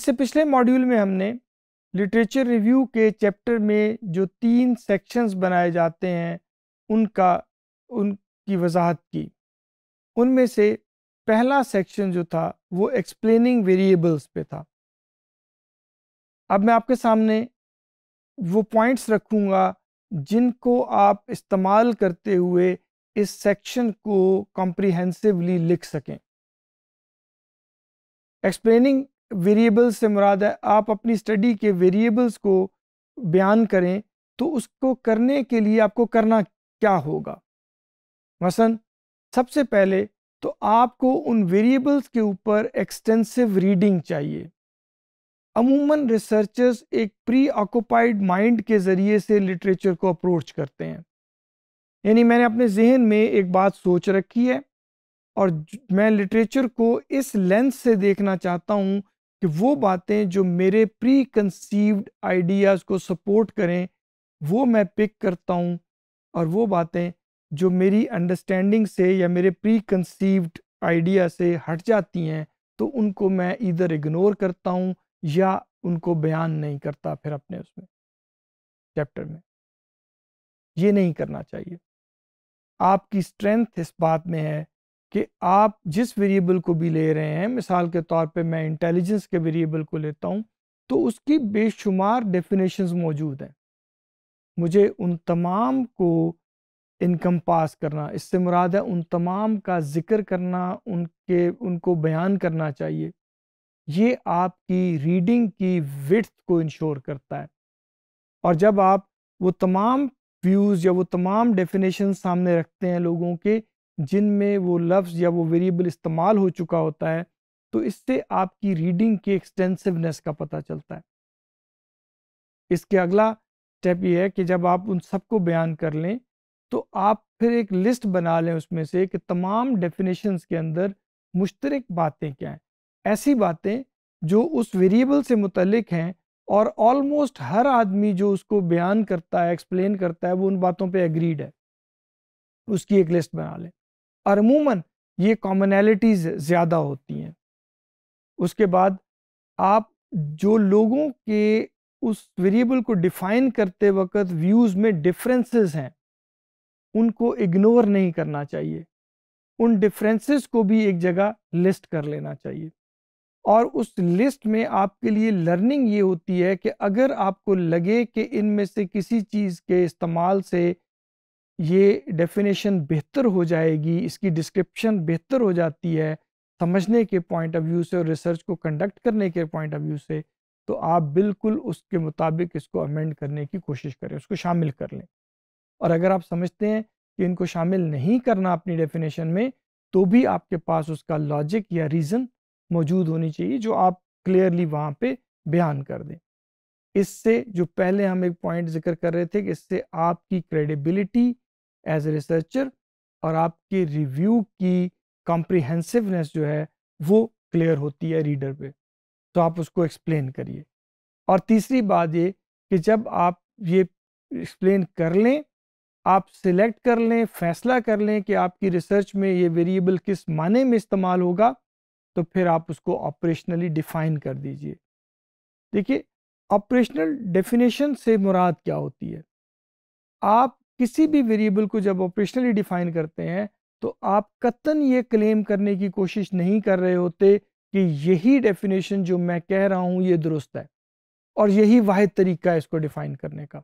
इससे पिछले मॉड्यूल में हमने लिटरेचर रिव्यू के चैप्टर में जो तीन सेक्शंस बनाए जाते हैं उनका उनकी वजाहत की उनमें से पहला सेक्शन जो था वो एक्सप्लेनिंग वेरिएबल्स पे था अब मैं आपके सामने वो पॉइंट्स रखूँगा जिनको आप इस्तेमाल करते हुए इस सेक्शन को कॉम्प्रिहेंसिवली लिख सकें एक्सप्लेनिंग वेरिएबल्स से मुराद है आप अपनी स्टडी के वेरिएबल्स को बयान करें तो उसको करने के लिए आपको करना क्या होगा मसन सबसे पहले तो आपको उन वेरिएबल्स के ऊपर एक्सटेंसिव रीडिंग चाहिए अमूमन रिसर्चर्स एक प्री ऑक्यूपाइड माइंड के ज़रिए से लिटरेचर को अप्रोच करते हैं यानी मैंने अपने जहन में एक बात सोच रखी है और मैं लिटरेचर को इस लेंस से देखना चाहता हूँ कि वो बातें जो मेरे प्री कंसीव्ड आइडियाज़ को सपोर्ट करें वो मैं पिक करता हूँ और वो बातें जो मेरी अंडरस्टैंडिंग से या मेरे प्री कंसीव्ड आइडिया से हट जाती हैं तो उनको मैं इधर इग्नोर करता हूँ या उनको बयान नहीं करता फिर अपने उसमें चैप्टर में ये नहीं करना चाहिए आपकी स्ट्रेंथ इस बात में है कि आप जिस वेरिएबल को भी ले रहे हैं मिसाल के तौर पे मैं इंटेलिजेंस के वेरिएबल को लेता हूँ तो उसकी बेशुमार डेफिनेशंस मौजूद हैं मुझे उन तमाम को इनकम पास करना इससे मुराद है उन तमाम का जिक्र करना उनके उनको बयान करना चाहिए ये आपकी रीडिंग की विथ को इंश्योर करता है और जब आप वो तमाम व्यूज़ या वो तमाम डेफिनेशन सामने रखते हैं लोगों के जिनमें वो लफ्ज़ या वो वेरिएबल इस्तेमाल हो चुका होता है तो इससे आपकी रीडिंग की एक्सटेंसिवनेस का पता चलता है इसके अगला स्टेप ये है कि जब आप उन सबको बयान कर लें तो आप फिर एक लिस्ट बना लें उसमें से कि तमाम डेफिनेशन के अंदर मुश्तरक बातें क्या हैं ऐसी बातें जो उस वेरिएबल से मुतलक हैं और ऑलमोस्ट हर आदमी जो उसको बयान करता है एक्सप्लेन करता है वो उन बातों पे एग्रीड है उसकी एक लिस्ट बना लें और अमूमन ये कॉमनैलिटीज़ ज़्यादा होती हैं उसके बाद आप जो लोगों के उस वेरिएबल को डिफ़ाइन करते वक्त व्यूज़ में डिफरेंसेस हैं उनको इग्नोर नहीं करना चाहिए उन डिफरेंसेस को भी एक जगह लिस्ट कर लेना चाहिए और उस लिस्ट में आपके लिए लर्निंग ये होती है कि अगर आपको लगे कि इनमें से किसी चीज़ के इस्तेमाल से ये डेफिनेशन बेहतर हो जाएगी इसकी डिस्क्रिप्शन बेहतर हो जाती है समझने के पॉइंट ऑफ व्यू से और रिसर्च को कंडक्ट करने के पॉइंट ऑफ व्यू से तो आप बिल्कुल उसके मुताबिक इसको अमेंड करने की कोशिश करें उसको शामिल कर लें और अगर आप समझते हैं कि इनको शामिल नहीं करना अपनी डेफिनेशन में तो भी आपके पास उसका लॉजिक या रीज़न मौजूद होनी चाहिए जो आप क्लियरली वहाँ पर बयान कर दें इससे जो पहले हम एक पॉइंट जिक्र कर रहे थे कि इससे आपकी क्रेडिबिलिटी एज ए रिसर्चर और आपके रिव्यू की कॉम्प्रिहेंसिवनेस जो है वो क्लियर होती है रीडर पे तो आप उसको एक्सप्लेन करिए और तीसरी बात ये कि जब आप ये एक्सप्लेन कर लें आप सिलेक्ट कर लें फैसला कर लें कि आपकी रिसर्च में ये वेरिएबल किस माने में इस्तेमाल होगा तो फिर आप उसको ऑपरेशनली डिफाइन कर दीजिए देखिए ऑपरेशनल डेफिनेशन से मुराद क्या होती है आप किसी भी वेरिएबल को जब ऑपरेशनली डिफाइन करते हैं तो आप कतन ये क्लेम करने की कोशिश नहीं कर रहे होते कि यही डेफिनेशन जो मैं कह रहा हूँ ये दुरुस्त है और यही वाद तरीका है इसको डिफाइन करने का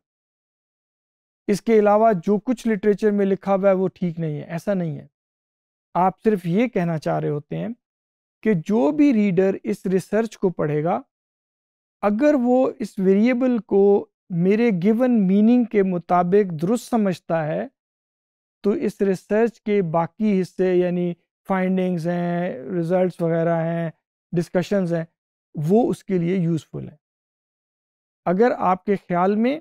इसके अलावा जो कुछ लिटरेचर में लिखा हुआ है वो ठीक नहीं है ऐसा नहीं है आप सिर्फ ये कहना चाह रहे होते हैं कि जो भी रीडर इस रिसर्च को पढ़ेगा अगर वो इस वेरिएबल को मेरे गिवन मीनिंग के मुताबिक दुरुस्त समझता है तो इस रिसर्च के बाकी हिस्से यानी फाइंडिंग्स हैं रिजल्ट्स वगैरह हैं डिस्कशंस हैं वो उसके लिए यूज़फुल हैं अगर आपके ख्याल में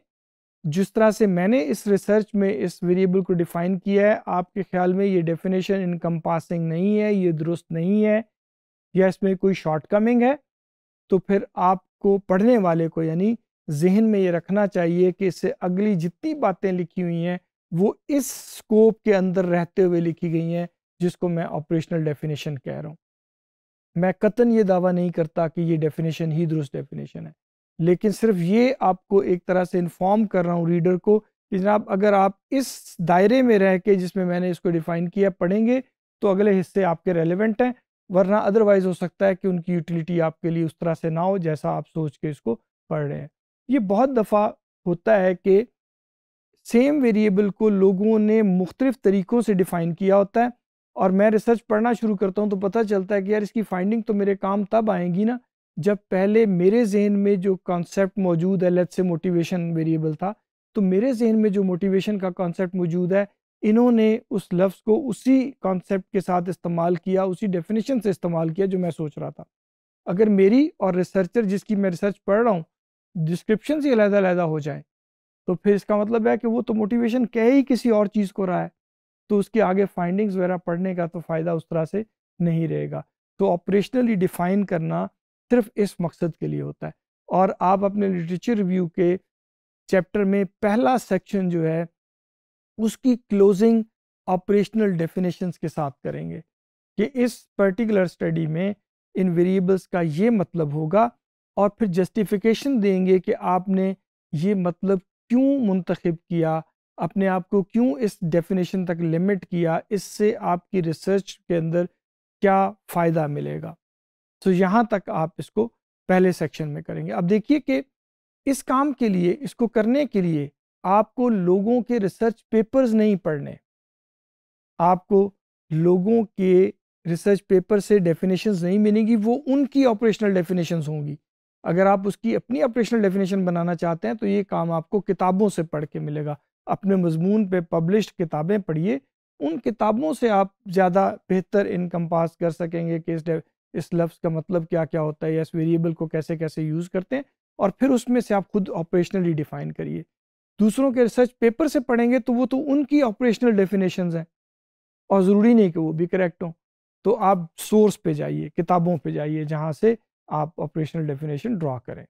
जिस तरह से मैंने इस रिसर्च में इस वेरिएबल को डिफ़ाइन किया है आपके ख्याल में ये डेफिनेशन इनकम्पासिंग नहीं है ये दुरुस्त नहीं है या इसमें कोई शॉर्टकमिंग है तो फिर आपको पढ़ने वाले को यानी जहन में ये रखना चाहिए कि इससे अगली जितनी बातें लिखी हुई हैं वो इस स्कोप के अंदर रहते हुए लिखी गई हैं जिसको मैं ऑपरेशनल डेफिनेशन कह रहा हूँ मैं कतन ये दावा नहीं करता कि ये डेफिनेशन ही दुरुस्त डेफिनेशन है लेकिन सिर्फ ये आपको एक तरह से इन्फॉर्म कर रहा हूँ रीडर को कि जनाब अगर आप इस दायरे में रह के जिसमें मैंने इसको डिफाइन किया पढ़ेंगे तो अगले हिस्से आपके रेलिवेंट हैं वरना अदरवाइज हो सकता है कि उनकी यूटिलिटी आपके लिए उस तरह से ना हो जैसा आप सोच के इसको पढ़ रहे हैं ये बहुत दफ़ा होता है कि सेम वेरिएबल को लोगों ने मुख्तलिफ तरीक़ों से डिफ़ाइन किया होता है और मैं रिसर्च पढ़ना शुरू करता हूँ तो पता चलता है कि यार इसकी फाइंडिंग तो मेरे काम तब आएंगी ना जब पहले मेरे जहन में जो कॉन्सेप्ट मौजूद है लेट से मोटिवेशन वेरिएबल था तो मेरे जहन में जो मोटिवेशन का कॉन्सेप्ट मौजूद है इन्होंने उस लफ्ज़ को उसी कॉन्सेप्ट के साथ इस्तेमाल किया उसी डेफिनेशन से इस्तेमाल किया जो मैं सोच रहा था अगर मेरी और रिसर्चर जिसकी मैं रिसर्च पढ़ रहा हूँ डिस्क्रिप्शन ही अलहदा अलहदा हो जाए तो फिर इसका मतलब है कि वो तो मोटिवेशन कह ही किसी और चीज़ को रहा है तो उसके आगे फाइंडिंग्स वगैरह पढ़ने का तो फ़ायदा उस तरह से नहीं रहेगा तो ऑपरेशनली डिफ़ाइन करना सिर्फ इस मकसद के लिए होता है और आप अपने लिटरेचर रिव्यू के चैप्टर में पहला सेक्शन जो है उसकी क्लोजिंग ऑपरेशनल डेफिनेशंस के साथ करेंगे कि इस पर्टिकुलर स्टडी में इन वेरिएबल्स का ये मतलब होगा और फिर जस्टिफिकेशन देंगे कि आपने ये मतलब क्यों मुंतखब किया अपने आप को क्यों इस डेफिनेशन तक लिमिट किया इससे आपकी रिसर्च के अंदर क्या फ़ायदा मिलेगा तो यहाँ तक आप इसको पहले सेक्शन में करेंगे अब देखिए कि इस काम के लिए इसको करने के लिए आपको लोगों के रिसर्च पेपर्स नहीं पढ़ने आपको लोगों के रिसर्च पेपर से डेफिनेशंस नहीं मिलेंगी वो उनकी ऑपरेशनल डेफिनेशंस होंगी अगर आप उसकी अपनी ऑपरेशनल डेफिनेशन बनाना चाहते हैं तो ये काम आपको किताबों से पढ़ के मिलेगा अपने मजमून पे पब्लिश किताबें पढ़िए उन किताबों से आप ज़्यादा बेहतर इनकम पास कर सकेंगे कि इस इस लफ्ज़ का मतलब क्या क्या होता है या इस वेरिएबल को कैसे कैसे यूज़ करते हैं और फिर उसमें से आप खुद ऑपरेशनली डिफाइन करिए दूसरों के रिसर्च पेपर से पढ़ेंगे तो वो तो उनकी ऑपरेशनल डेफिनेशन हैं और ज़रूरी नहीं कि वो भी करेक्ट हों तो आप सोर्स पे जाइए किताबों पे जाइए जहाँ से आप ऑपरेशनल डेफिनेशन ड्रा करें